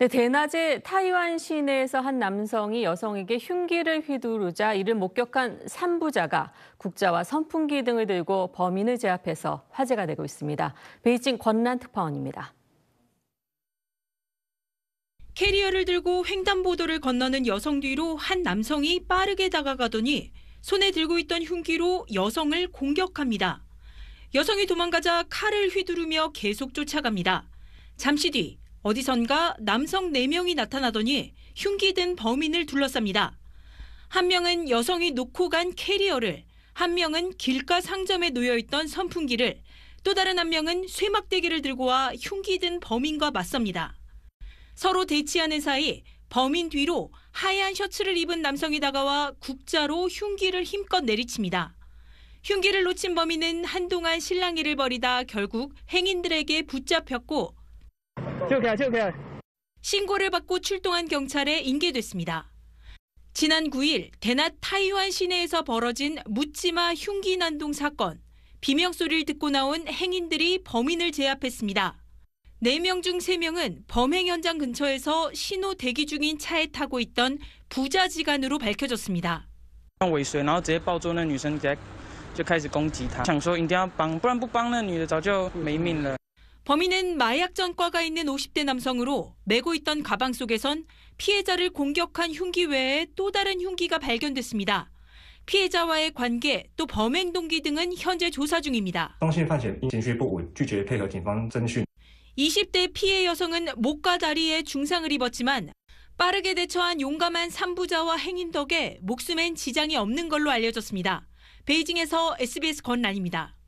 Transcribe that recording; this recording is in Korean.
네, 대낮에 타이완 시내에서 한 남성이 여성에게 흉기를 휘두르자 이를 목격한 산부자가 국자와 선풍기 등을 들고 범인을 제압해서 화제가 되고 있습니다. 베이징 권란 특파원입니다. 캐리어를 들고 횡단보도를 건너는 여성 뒤로 한 남성이 빠르게 다가가더니 손에 들고 있던 흉기로 여성을 공격합니다. 여성이 도망가자 칼을 휘두르며 계속 쫓아갑니다. 잠시 뒤 어디선가 남성 4명이 나타나더니 흉기 든 범인을 둘러쌉니다. 한 명은 여성이 놓고 간 캐리어를, 한 명은 길가 상점에 놓여있던 선풍기를, 또 다른 한 명은 쇠막대기를 들고 와 흉기 든 범인과 맞섭니다. 서로 대치하는 사이 범인 뒤로 하얀 셔츠를 입은 남성이 다가와 국자로 흉기를 힘껏 내리칩니다. 흉기를 놓친 범인은 한동안 실랑이를 벌이다 결국 행인들에게 붙잡혔고 저기야, 저기야. 신고를 받고 출동한 경찰에 인계됐습니다. 지난 9일 대낮 타이완 시내에서 벌어진 묻지마 흉기 난동 사건. 비명 소리를 듣고 나온 행인들이 범인을 제압했습니다. 4명 중 3명은 범행 현장 근처에서 신호 대기 중인 차에 타고 있던 부자지간으로 밝혀졌습니다. 尾随然后直接抱住那女生直接就开 범인은 마약 전과가 있는 50대 남성으로 메고 있던 가방 속에선 피해자를 공격한 흉기 외에 또 다른 흉기가 발견됐습니다. 피해자와의 관계 또 범행 동기 등은 현재 조사 중입니다. 20대 피해 여성은 목과 다리에 중상을 입었지만 빠르게 대처한 용감한 산부자와 행인 덕에 목숨엔 지장이 없는 걸로 알려졌습니다. 베이징에서 SBS 권란입니다.